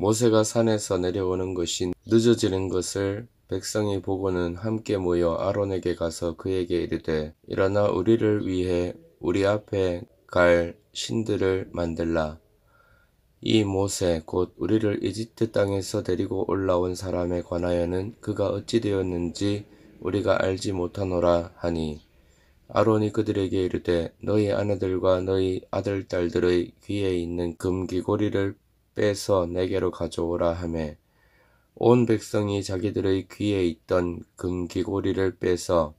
모세가 산에서 내려오는 것이 늦어지는 것을 백성이 보고는 함께 모여 아론에게 가서 그에게 이르되 일어나 우리를 위해 우리 앞에 갈 신들을 만들라. 이 모세 곧 우리를 이집트 땅에서 데리고 올라온 사람에 관하여는 그가 어찌 되었는지 우리가 알지 못하노라 하니 아론이 그들에게 이르되 너희 아내들과 너희 아들 딸들의 귀에 있는 금귀고리를 빼서 내게로 가져오라 하매 온 백성이 자기들의 귀에 있던 금귀고리를 빼서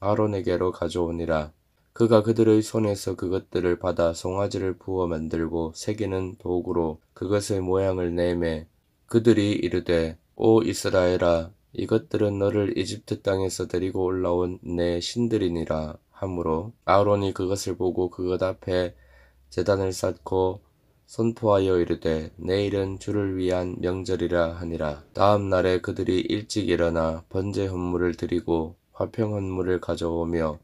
아론에게로 가져오니라 그가 그들의 손에서 그것들을 받아 송아지를 부어 만들고 새기는 도구로 그것의 모양을 내매 그들이 이르되 오 이스라엘아 이것들은 너를 이집트 땅에서 데리고 올라온 내 신들이니라 하므로 아론이 그것을 보고 그것 앞에 재단을 쌓고 선포하여 이르되 내일은 주를 위한 명절이라 하니라 다음 날에 그들이 일찍 일어나 번제 헌물을 드리고 화평 헌물을 가져오며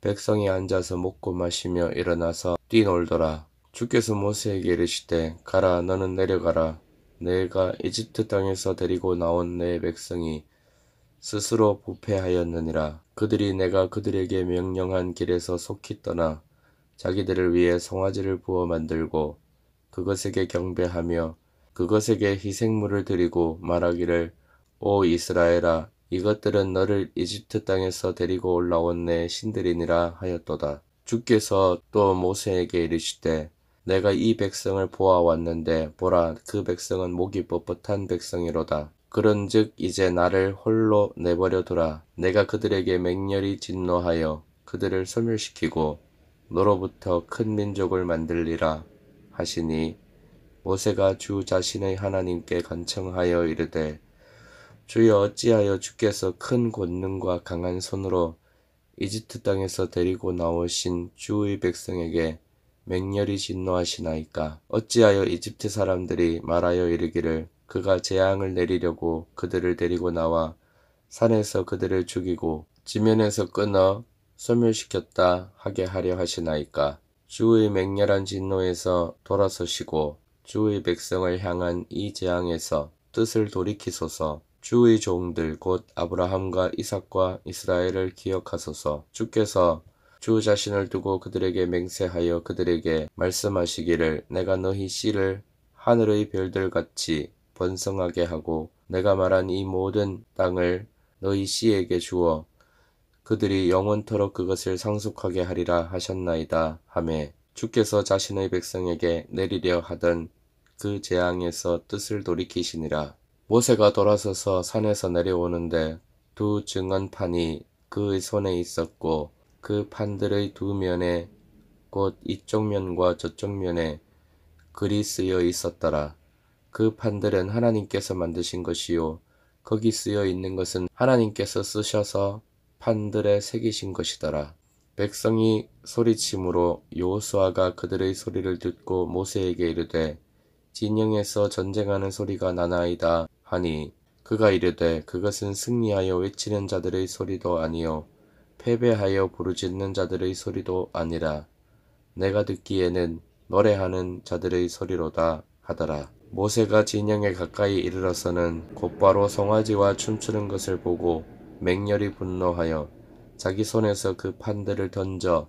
백성이 앉아서 먹고 마시며 일어나서 뛰놀더라 주께서 모세에게 이르시되 가라 너는 내려가라 내가 이집트 땅에서 데리고 나온 내 백성이 스스로 부패하였느니라 그들이 내가 그들에게 명령한 길에서 속히 떠나 자기들을 위해 송아지를 부어 만들고 그것에게 경배하며 그것에게 희생물을 드리고 말하기를 오 이스라엘아 이것들은 너를 이집트 땅에서 데리고 올라온 내 신들이니라 하였도다. 주께서 또 모세에게 이르시되 내가 이 백성을 보아왔는데 보라 그 백성은 목이 뻣뻣한 백성이로다. 그런즉 이제 나를 홀로 내버려 두라. 내가 그들에게 맹렬히 진노하여 그들을 소멸시키고 너로부터 큰 민족을 만들리라. 하시니 모세가 주 자신의 하나님께 간청하여 이르되 주여 어찌하여 주께서 큰 권능과 강한 손으로 이집트 땅에서 데리고 나오신 주의 백성에게 맹렬히 진노하시나이까 어찌하여 이집트 사람들이 말하여 이르기를 그가 재앙을 내리려고 그들을 데리고 나와 산에서 그들을 죽이고 지면에서 끊어 소멸시켰다 하게 하려 하시나이까 주의 맹렬한 진노에서 돌아서시고 주의 백성을 향한 이 재앙에서 뜻을 돌이키소서 주의 종들 곧 아브라함과 이삭과 이스라엘을 기억하소서 주께서 주 자신을 두고 그들에게 맹세하여 그들에게 말씀하시기를 내가 너희 씨를 하늘의 별들같이 번성하게 하고 내가 말한 이 모든 땅을 너희 씨에게 주어 그들이 영원토록 그것을 상속하게 하리라 하셨나이다 하매 주께서 자신의 백성에게 내리려 하던 그 재앙에서 뜻을 돌이키시니라 모세가 돌아서서 산에서 내려오는데 두 증언판이 그의 손에 있었고 그 판들의 두 면에 곧 이쪽 면과 저쪽 면에 글이 쓰여 있었더라. 그 판들은 하나님께서 만드신 것이요 거기 쓰여 있는 것은 하나님께서 쓰셔서 판들에 새기신 것이더라. 백성이 소리침으로 요호수아가 그들의 소리를 듣고 모세에게 이르되 진영에서 전쟁하는 소리가 나나이다 하니 그가 이르되 그것은 승리하여 외치는 자들의 소리도 아니요 패배하여 부르짖는 자들의 소리도 아니라 내가 듣기에는 노래하는 자들의 소리로다 하더라. 모세가 진영에 가까이 이르러서는 곧바로 송아지와 춤추는 것을 보고 맹렬히 분노하여 자기 손에서 그 판들을 던져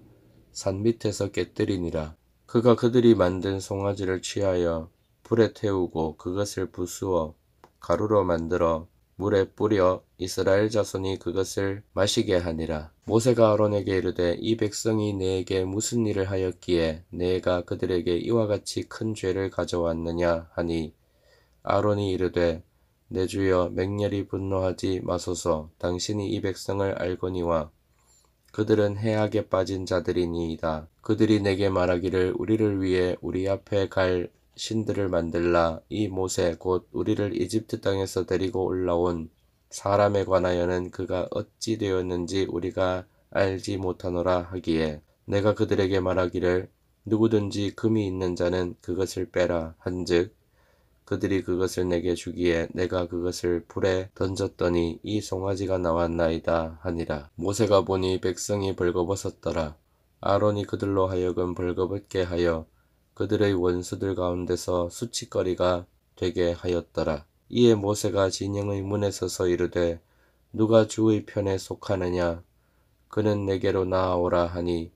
산 밑에서 깨뜨리니라. 그가 그들이 만든 송아지를 취하여 불에 태우고 그것을 부수어 가루로 만들어 물에 뿌려 이스라엘 자손이 그것을 마시게 하니라. 모세가 아론에게 이르되 이 백성이 내게 무슨 일을 하였기에 내가 그들에게 이와 같이 큰 죄를 가져왔느냐 하니 아론이 이르되 내 주여 맹렬히 분노하지 마소서 당신이 이 백성을 알거니와 그들은 해악에 빠진 자들이니이다. 그들이 내게 말하기를 우리를 위해 우리 앞에 갈 신들을 만들라 이 모세 곧 우리를 이집트 땅에서 데리고 올라온 사람에 관하여는 그가 어찌 되었는지 우리가 알지 못하노라 하기에 내가 그들에게 말하기를 누구든지 금이 있는 자는 그것을 빼라 한즉 그들이 그것을 내게 주기에 내가 그것을 불에 던졌더니 이 송아지가 나왔나이다 하니라. 모세가 보니 백성이 벌거벗었더라. 아론이 그들로 하여금 벌거벗게 하여 그들의 원수들 가운데서 수치거리가 되게 하였더라. 이에 모세가 진영의 문에 서서 이르되 누가 주의 편에 속하느냐 그는 내게로 나아오라 하니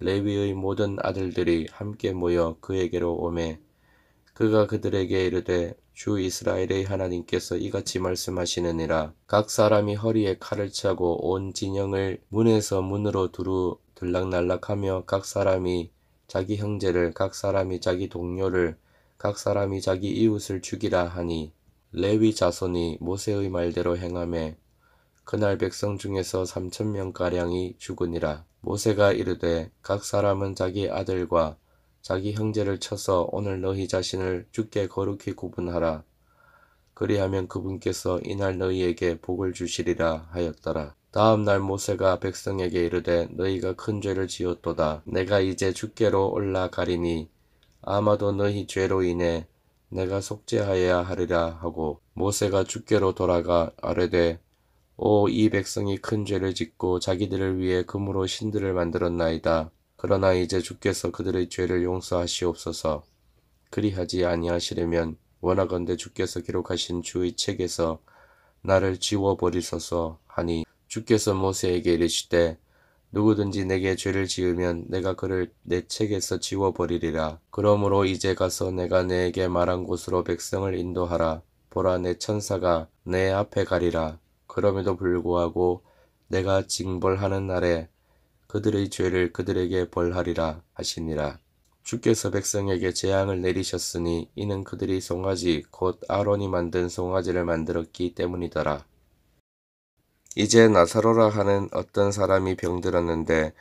레위의 모든 아들들이 함께 모여 그에게로 오매 그가 그들에게 이르되 주 이스라엘의 하나님께서 이같이 말씀하시느니라 각 사람이 허리에 칼을 차고 온 진영을 문에서 문으로 두루 들락날락하며 각 사람이 자기 형제를 각 사람이 자기 동료를 각 사람이 자기 이웃을 죽이라 하니 레위 자손이 모세의 말대로 행함에 그날 백성 중에서 삼천 명가량이 죽으니라 모세가 이르되 각 사람은 자기 아들과 자기 형제를 쳐서 오늘 너희 자신을 주께 거룩히 구분하라. 그리하면 그분께서 이날 너희에게 복을 주시리라 하였더라. 다음 날 모세가 백성에게 이르되 너희가 큰 죄를 지었도다. 내가 이제 주께로 올라가리니 아마도 너희 죄로 인해 내가 속죄하여야 하리라 하고 모세가 주께로 돌아가 아뢰되 오 이 백성이 큰 죄를 짓고 자기들을 위해 금으로 신들을 만들었나이다. 그러나 이제 주께서 그들의 죄를 용서하시옵소서. 그리하지 아니하시려면 원하건대 주께서 기록하신 주의 책에서 나를 지워버리소서 하니 주께서 모세에게 이르시되 누구든지 내게 죄를 지으면 내가 그를 내 책에서 지워버리리라. 그러므로 이제 가서 내가 내게 말한 곳으로 백성을 인도하라. 보라 내 천사가 내 앞에 가리라. 그럼에도 불구하고 내가 징벌하는 날에 그들의 죄를 그들에게 벌하리라 하시니라. 주께서 백성에게 재앙을 내리셨으니 이는 그들이 송아지 곧 아론이 만든 송아지를 만들었기 때문이더라. 이제 나사로라 하는 어떤 사람이 병들었는데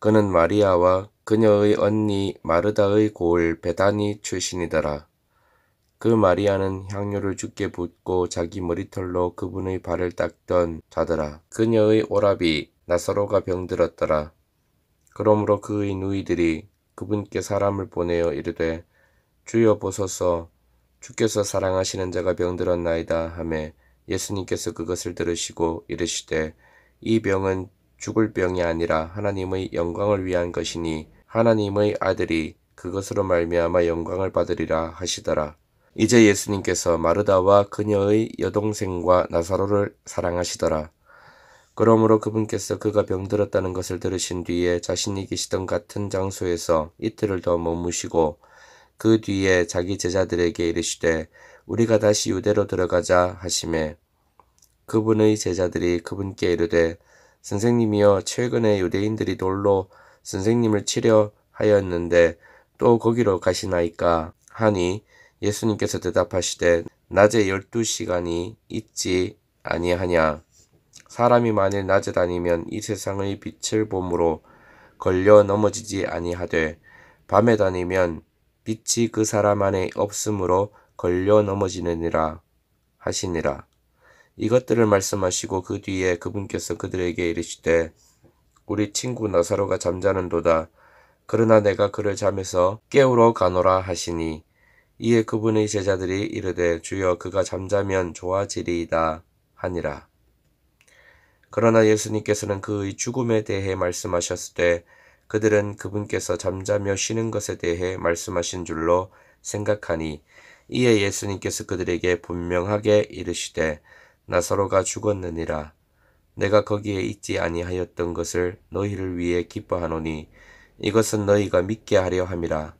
그는 마리아와 그녀의 언니 마르다의 고을 베다니 출신이더라. 그 마리아는 향료를 죽게 붓고 자기 머리털로 그분의 발을 닦던 자더라. 그녀의 오라비 나사로가 병들었더라. 그러므로 그의 누이들이 그분께 사람을 보내어 이르되 주여 보소서 주께서 사랑하시는 자가 병들었나이다 하매 예수님께서 그것을 들으시고 이르시되 이 병은 죽을 병이 아니라 하나님의 영광을 위한 것이니 하나님의 아들이 그것으로 말미암아 영광을 받으리라 하시더라. 이제 예수님께서 마르다와 그녀의 여동생과 나사로를 사랑하시더라. 그러므로 그분께서 그가 병들었다는 것을 들으신 뒤에 자신이 계시던 같은 장소에서 이틀을 더 머무시고 그 뒤에 자기 제자들에게 이르시되 우리가 다시 유대로 들어가자 하심에 그분의 제자들이 그분께 이르되 선생님이여 최근에 유대인들이 돌로 선생님을 치려 하였는데 또 거기로 가시나이까 하니 예수님께서 대답하시되 낮에 열두 시간이 있지 아니하냐 사람이 만일 낮에 다니면 이 세상의 빛을 봄으로 걸려 넘어지지 아니하되 밤에 다니면 빛이 그 사람 안에 없으므로 걸려 넘어지느니라 하시니라. 이것들을 말씀하시고 그 뒤에 그분께서 그들에게 이르시되 우리 친구 나사로가 잠자는도다. 그러나 내가 그를 잠에서 깨우러 가노라 하시니 이에 그분의 제자들이 이르되 주여 그가 잠자면 좋아지리이다 하니라. 그러나 예수님께서는 그의 죽음에 대해 말씀하셨을 때 그들은 그분께서 잠자며 쉬는 것에 대해 말씀하신 줄로 생각하니 이에 예수님께서 그들에게 분명하게 이르시되 나사로가 죽었느니라 내가 거기에 있지 아니하였던 것을 너희를 위해 기뻐하노니 이것은 너희가 믿게 하려 함이라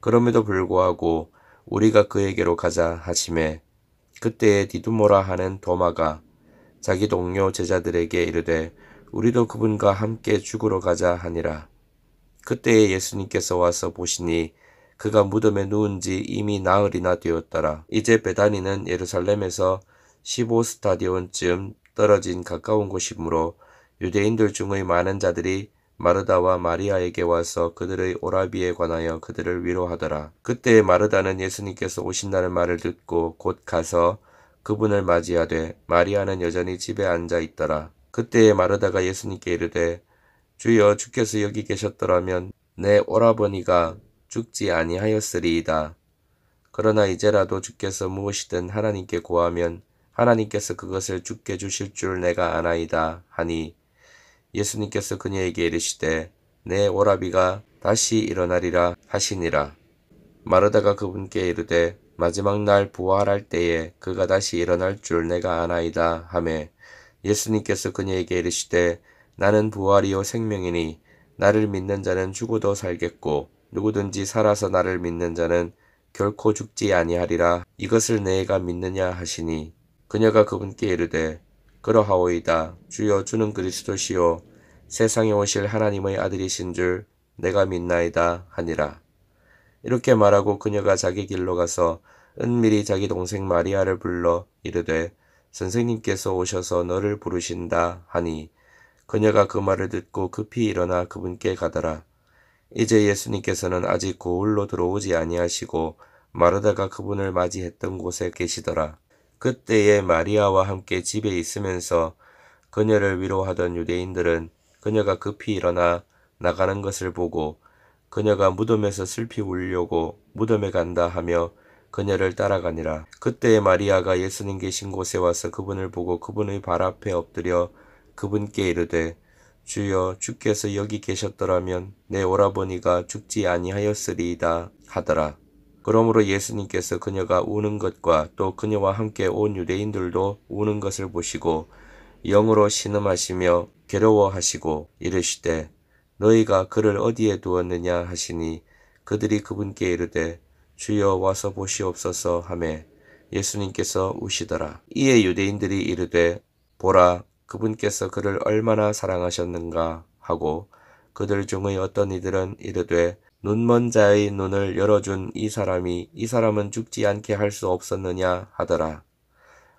그럼에도 불구하고 우리가 그에게로 가자 하심에 그때에 디두모라 하는 도마가 자기 동료 제자들에게 이르되 우리도 그분과 함께 죽으러 가자 하니라. 그때에 예수님께서 와서 보시니 그가 무덤에 누운 지 이미 나흘이나 되었더라. 이제 베다니는 예루살렘에서 15스타디온쯤 떨어진 가까운 곳이므로 유대인들 중의 많은 자들이 마르다와 마리아에게 와서 그들의 오라비에 관하여 그들을 위로하더라. 그때 마르다는 예수님께서 오신다는 말을 듣고 곧 가서 그분을 맞이하되 마리아는 여전히 집에 앉아 있더라. 그때에 마르다가 예수님께 이르되 주여 주께서 여기 계셨더라면 내 오라버니가 죽지 아니하였으리이다. 그러나 이제라도 주께서 무엇이든 하나님께 구하면 하나님께서 그것을 죽게 주실 줄 내가 아나이다 하니 예수님께서 그녀에게 이르시되 내 오라비가 다시 일어나리라 하시니라. 마르다가 그분께 이르되 마지막 날 부활할 때에 그가 다시 일어날 줄 내가 아나이다 하매 예수님께서 그녀에게 이르시되 나는 부활이요 생명이니 나를 믿는 자는 죽어도 살겠고 누구든지 살아서 나를 믿는 자는 결코 죽지 아니하리라 이것을 내가 믿느냐 하시니 그녀가 그분께 이르되 그러하오이다 주여 주는 그리스도시요 세상에 오실 하나님의 아들이신 줄 내가 믿나이다 하니라 이렇게 말하고 그녀가 자기 길로 가서 은밀히 자기 동생 마리아를 불러 이르되 선생님께서 오셔서 너를 부르신다 하니 그녀가 그 말을 듣고 급히 일어나 그분께 가더라. 이제 예수님께서는 아직 고울로 들어오지 아니하시고 마르다가 그분을 맞이했던 곳에 계시더라. 그때에 마리아와 함께 집에 있으면서 그녀를 위로하던 유대인들은 그녀가 급히 일어나 나가는 것을 보고 그녀가 무덤에서 슬피 울려고 무덤에 간다 하며 그녀를 따라가니라. 그때에 마리아가 예수님 계신 곳에 와서 그분을 보고 그분의 발 앞에 엎드려 그분께 이르되 주여 주께서 여기 계셨더라면 내 오라버니가 죽지 아니하였으리이다 하더라. 그러므로 예수님께서 그녀가 우는 것과 또 그녀와 함께 온 유대인들도 우는 것을 보시고 영으로 신음하시며 괴로워하시고 이르시되 너희가 그를 어디에 두었느냐 하시니 그들이 그분께 이르되 주여 와서 보시옵소서 하매 예수님께서 우시더라. 이에 유대인들이 이르되 보라 그분께서 그를 얼마나 사랑하셨는가 하고 그들 중의 어떤 이들은 이르되 눈먼 자의 눈을 열어준 이 사람이 이 사람은 죽지 않게 할 수 없었느냐 하더라.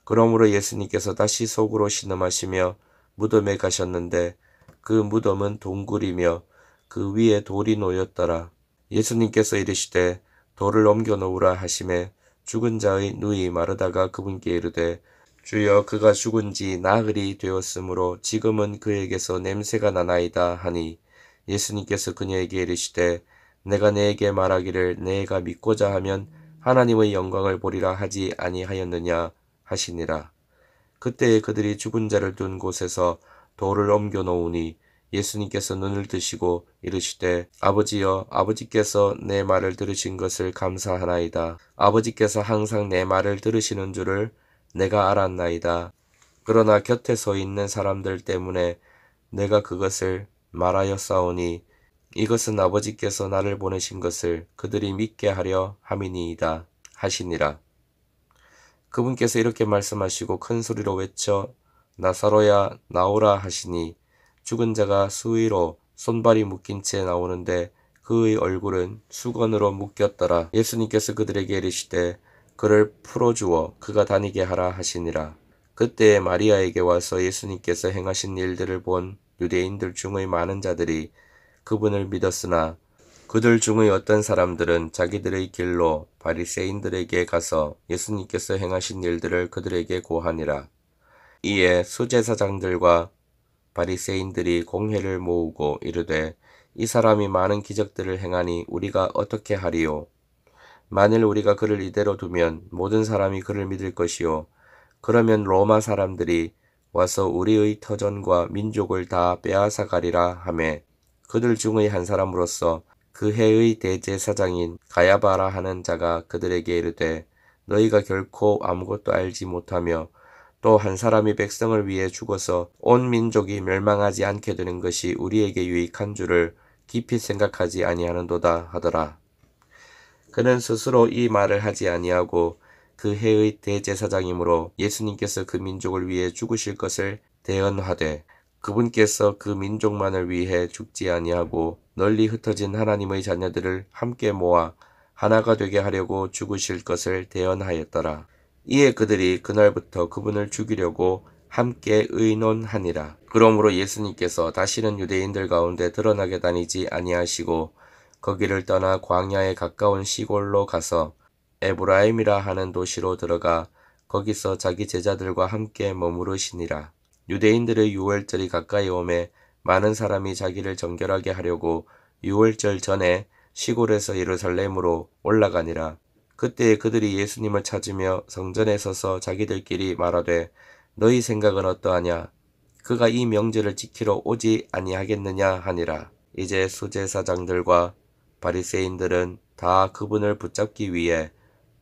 그러므로 예수님께서 다시 속으로 신음하시며 무덤에 가셨는데 그 무덤은 동굴이며 그 위에 돌이 놓였더라. 예수님께서 이르시되 돌을 옮겨 놓으라 하심에 죽은 자의 누이 마르다가 그분께 이르되 주여 그가 죽은 지 나흘이 되었으므로 지금은 그에게서 냄새가 나나이다 하니 예수님께서 그녀에게 이르시되 내가 네게 말하기를 내가 믿고자 하면 하나님의 영광을 보리라 하지 아니하였느냐 하시니라. 그때에 그들이 죽은 자를 둔 곳에서 돌을 옮겨 놓으니 예수님께서 눈을 드시고 이르시되 아버지여 아버지께서 내 말을 들으신 것을 감사하나이다. 아버지께서 항상 내 말을 들으시는 줄을 내가 알았나이다. 그러나 곁에 서 있는 사람들 때문에 내가 그것을 말하였사오니 이것은 아버지께서 나를 보내신 것을 그들이 믿게 하려 함이니이다 하시니라. 그분께서 이렇게 말씀하시고 큰 소리로 외쳐 나사로야 나오라 하시니 죽은 자가 수위로 손발이 묶인 채 나오는데 그의 얼굴은 수건으로 묶였더라. 예수님께서 그들에게 이르시되 그를 풀어주어 그가 다니게 하라 하시니라. 그때 마리아에게 와서 예수님께서 행하신 일들을 본 유대인들 중의 많은 자들이 그분을 믿었으나 그들 중의 어떤 사람들은 자기들의 길로 바리새인들에게 가서 예수님께서 행하신 일들을 그들에게 고하니라. 이에 수제사장들과 바리새인들이 공회를 모으고 이르되 이 사람이 많은 기적들을 행하니 우리가 어떻게 하리요? 만일 우리가 그를 이대로 두면 모든 사람이 그를 믿을 것이요. 그러면 로마 사람들이 와서 우리의 터전과 민족을 다 빼앗아 가리라 하매 그들 중의 한 사람으로서 그 해의 대제사장인 가야바라 하는 자가 그들에게 이르되 너희가 결코 아무것도 알지 못하며 또한 사람이 백성을 위해 죽어서 온 민족이 멸망하지 않게 되는 것이 우리에게 유익한 줄을 깊이 생각하지 아니하는도다 하더라. 그는 스스로 이 말을 하지 아니하고 그 해의 대제사장이므로 예수님께서 그 민족을 위해 죽으실 것을 대언하되 그분께서 그 민족만을 위해 죽지 아니하고 널리 흩어진 하나님의 자녀들을 함께 모아 하나가 되게 하려고 죽으실 것을 대언하였더라. 이에 그들이 그날부터 그분을 죽이려고 함께 의논하니라. 그러므로 예수님께서 다시는 유대인들 가운데 드러나게 다니지 아니하시고 거기를 떠나 광야에 가까운 시골로 가서 에브라임이라 하는 도시로 들어가 거기서 자기 제자들과 함께 머무르시니라. 유대인들의 유월절이 가까이 오매 많은 사람이 자기를 정결하게 하려고 유월절 전에 시골에서 예루살렘으로 올라가니라. 그때 그들이 예수님을 찾으며 성전에 서서 자기들끼리 말하되 너희 생각은 어떠하냐 그가 이명제를 지키러 오지 아니하겠느냐 하니라 이제 수제사장들과 바리새인들은 다 그분을 붙잡기 위해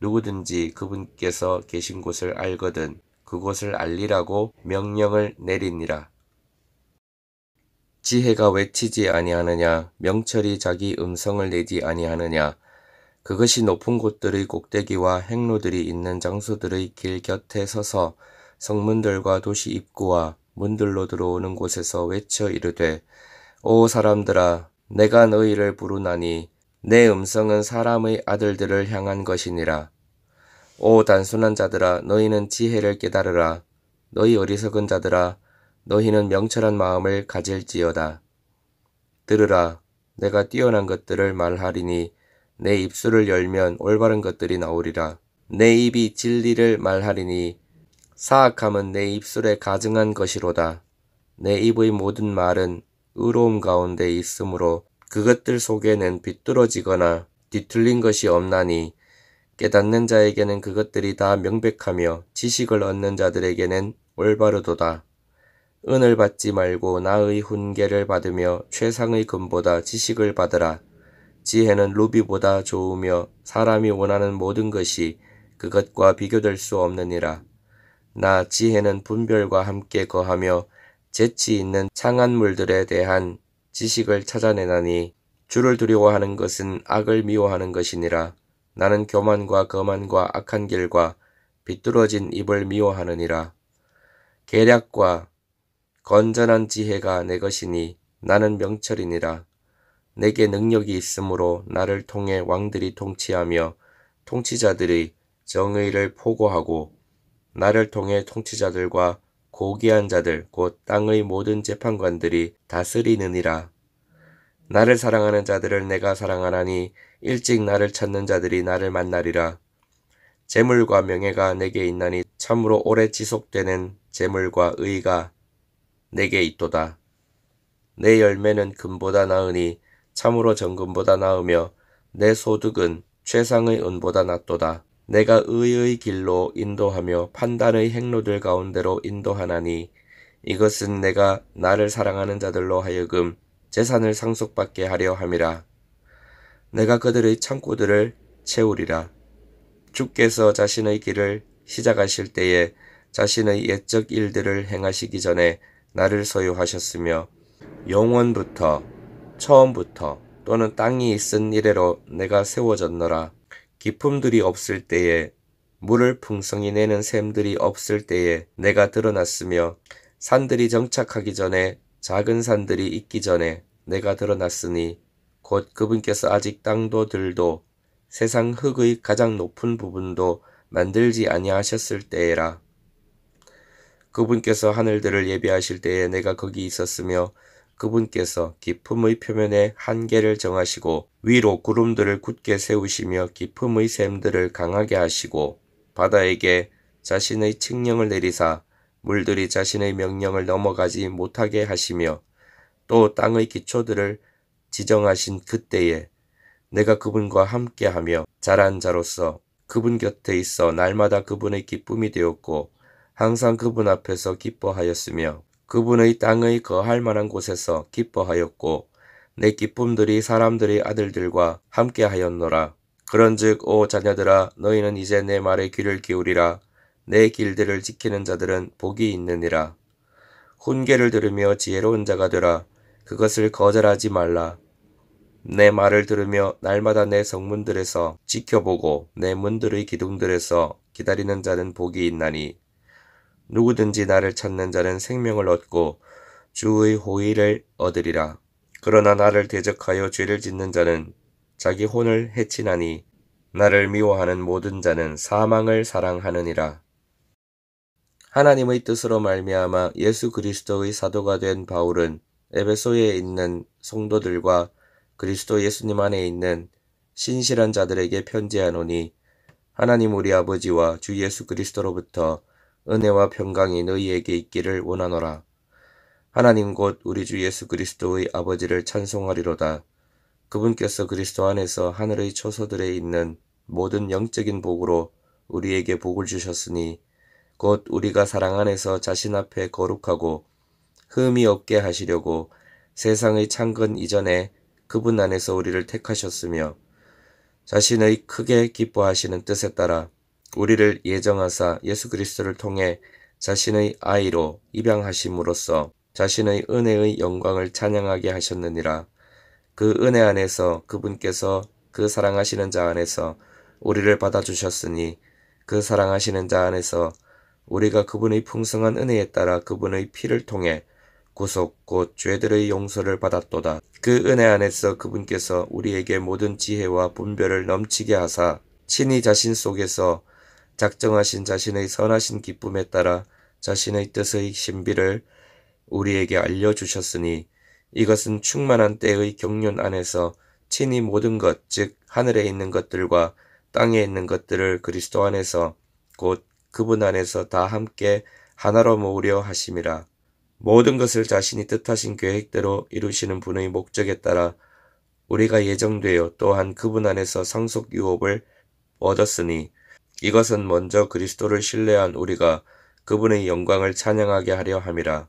누구든지 그분께서 계신 곳을 알거든 그곳을 알리라고 명령을 내리니라. 지혜가 외치지 아니하느냐 명철이 자기 음성을 내지 아니하느냐 그것이 높은 곳들의 꼭대기와 행로들이 있는 장소들의 길 곁에 서서 성문들과 도시 입구와 문들로 들어오는 곳에서 외쳐 이르되 오 사람들아 내가 너희를 부르나니 내 음성은 사람의 아들들을 향한 것이니라 오 단순한 자들아 너희는 지혜를 깨달으라 너희 어리석은 자들아 너희는 명철한 마음을 가질지어다 들으라 내가 뛰어난 것들을 말하리니 내 입술을 열면 올바른 것들이 나오리라. 내 입이 진리를 말하리니 사악함은 내 입술에 가증한 것이로다. 내 입의 모든 말은 의로움 가운데 있으므로 그것들 속에는 비뚤어지거나 뒤틀린 것이 없나니 깨닫는 자에게는 그것들이 다 명백하며 지식을 얻는 자들에게는 올바르도다. 은을 받지 말고 나의 훈계를 받으며 최상의 금보다 지식을 받으라. 지혜는 루비보다 좋으며 사람이 원하는 모든 것이 그것과 비교될 수 없느니라. 나 지혜는 분별과 함께 거하며 재치 있는 창한물들에 대한 지식을 찾아내나니 주를 두려워하는 것은 악을 미워하는 것이니라. 나는 교만과 거만과 악한 길과 비뚤어진 입을 미워하느니라. 계략과 건전한 지혜가 내 것이니 나는 명철이니라. 내게 능력이 있으므로 나를 통해 왕들이 통치하며 통치자들의 정의를 포고하고 나를 통해 통치자들과 고귀한 자들 곧 땅의 모든 재판관들이 다스리느니라. 나를 사랑하는 자들을 내가 사랑하나니 일찍 나를 찾는 자들이 나를 만나리라. 재물과 명예가 내게 있나니 참으로 오래 지속되는 재물과 의가 내게 있도다. 내 열매는 금보다 나으니 참으로 정금보다 나으며 내 소득은 최상의 은보다 낫도다. 내가 의의 길로 인도하며 판단의 행로들 가운데로 인도하나니 이것은 내가 나를 사랑하는 자들로 하여금 재산을 상속받게 하려 함이라. 내가 그들의 창고들을 채우리라. 주께서 자신의 길을 시작하실 때에 자신의 옛적 일들을 행하시기 전에 나를 소유하셨으며 영원부터 처음부터 또는 땅이 있은 이래로 내가 세워졌노라. 기품들이 없을 때에 물을 풍성히 내는 샘들이 없을 때에 내가 드러났으며 산들이 정착하기 전에 작은 산들이 있기 전에 내가 드러났으니 곧 그분께서 아직 땅도 들도 세상 흙의 가장 높은 부분도 만들지 아니하셨을 때에라. 그분께서 하늘들을 예비하실 때에 내가 거기 있었으며 그분께서 기품의 표면에 한계를 정하시고 위로 구름들을 굳게 세우시며 기품의 샘들을 강하게 하시고 바다에게 자신의 측령을 내리사 물들이 자신의 명령을 넘어가지 못하게 하시며 또 땅의 기초들을 지정하신 그때에 내가 그분과 함께하며 자란 자로서 그분 곁에 있어 날마다 그분의 기쁨이 되었고 항상 그분 앞에서 기뻐하였으며 그분의 땅의 거할 만한 곳에서 기뻐하였고 내 기쁨들이 사람들의 아들들과 함께하였노라. 그런즉 오 자녀들아 너희는 이제 내 말에 귀를 기울이라. 내 길들을 지키는 자들은 복이 있느니라. 훈계를 들으며 지혜로운 자가 되라. 그것을 거절하지 말라. 내 말을 들으며 날마다 내 성문들에서 지켜보고 내 문들의 기둥들에서 기다리는 자는 복이 있나니 누구든지 나를 찾는 자는 생명을 얻고 주의 호의를 얻으리라. 그러나 나를 대적하여 죄를 짓는 자는 자기 혼을 해치나니 나를 미워하는 모든 자는 사망을 사랑하느니라. 하나님의 뜻으로 말미암아 예수 그리스도의 사도가 된 바울은 에베소에 있는 성도들과 그리스도 예수님 안에 있는 신실한 자들에게 편지하노니 하나님 우리 아버지와 주 예수 그리스도로부터 은혜와 평강이 너희에게 있기를 원하노라. 하나님 곧 우리 주 예수 그리스도의 아버지를 찬송하리로다. 그분께서 그리스도 안에서 하늘의 초소들에 있는 모든 영적인 복으로 우리에게 복을 주셨으니 곧 우리가 사랑 안에서 자신 앞에 거룩하고 흠이 없게 하시려고 세상의 창건 이전에 그분 안에서 우리를 택하셨으며 자신의 크게 기뻐하시는 뜻에 따라 우리를 예정하사 예수 그리스도를 통해 자신의 아이로 입양하심으로써 자신의 은혜의 영광을 찬양하게 하셨느니라. 그 은혜 안에서 그분께서 그 사랑하시는 자 안에서 우리를 받아주셨으니 그 사랑하시는 자 안에서 우리가 그분의 풍성한 은혜에 따라 그분의 피를 통해 구속 곧 죄들의 용서를 받았도다. 그 은혜 안에서 그분께서 우리에게 모든 지혜와 분별을 넘치게 하사 친히 자신 속에서 작정하신 자신의 선하신 기쁨에 따라 자신의 뜻의 신비를 우리에게 알려주셨으니 이것은 충만한 때의 경륜 안에서 친히 모든 것, 즉 하늘에 있는 것들과 땅에 있는 것들을 그리스도 안에서 곧 그분 안에서 다 함께 하나로 모으려 하심이라. 모든 것을 자신이 뜻하신 계획대로 이루시는 분의 목적에 따라 우리가 예정되어 또한 그분 안에서 상속 유업을 얻었으니 이것은 먼저 그리스도를 신뢰한 우리가 그분의 영광을 찬양하게 하려 함이라.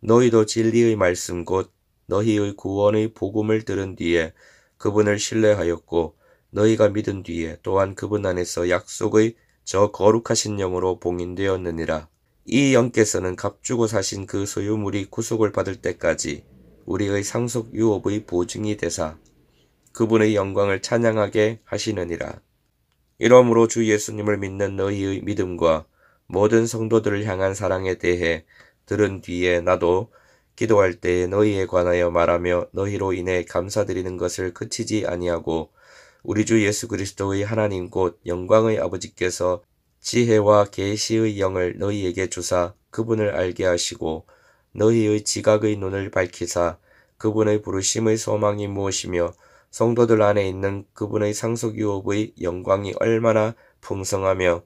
너희도 진리의 말씀 곧 너희의 구원의 복음을 들은 뒤에 그분을 신뢰하였고 너희가 믿은 뒤에 또한 그분 안에서 약속의 저 거룩하신 영으로 봉인되었느니라. 이 영께서는 값주고 사신 그 소유물이 구속을 받을 때까지 우리의 상속 유업의 보증이 되사 그분의 영광을 찬양하게 하시느니라. 이러므로 주 예수님을 믿는 너희의 믿음과 모든 성도들을 향한 사랑에 대해 들은 뒤에 나도 기도할 때에 너희에 관하여 말하며 너희로 인해 감사드리는 것을 그치지 아니하고 우리 주 예수 그리스도의 하나님 곧 영광의 아버지께서 지혜와 계시의 영을 너희에게 주사 그분을 알게 하시고 너희의 지각의 눈을 밝히사 그분의 부르심의 소망이 무엇이며 성도들 안에 있는 그분의 상속유업의 영광이 얼마나 풍성하며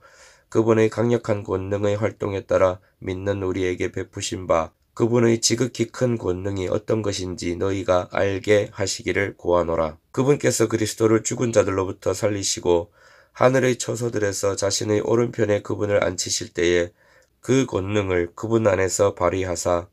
그분의 강력한 권능의 활동에 따라 믿는 우리에게 베푸신 바 그분의 지극히 큰 권능이 어떤 것인지 너희가 알게 하시기를 고하노라. 그분께서 그리스도를 죽은 자들로부터 살리시고 하늘의 처소들에서 자신의 오른편에 그분을 앉히실 때에 그 권능을 그분 안에서 발휘하사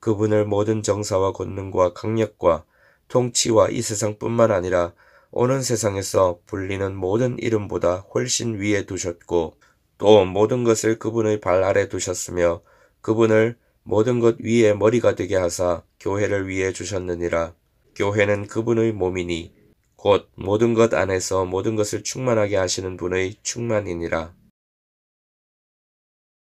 그분을 모든 정사와 권능과 강력과 통치와 이 세상뿐만 아니라 오는 세상에서 불리는 모든 이름보다 훨씬 위에 두셨고 또 모든 것을 그분의 발 아래 두셨으며 그분을 모든 것 위에 머리가 되게 하사 교회를 위해 주셨느니라 교회는 그분의 몸이니 곧 모든 것 안에서 모든 것을 충만하게 하시는 분의 충만이니라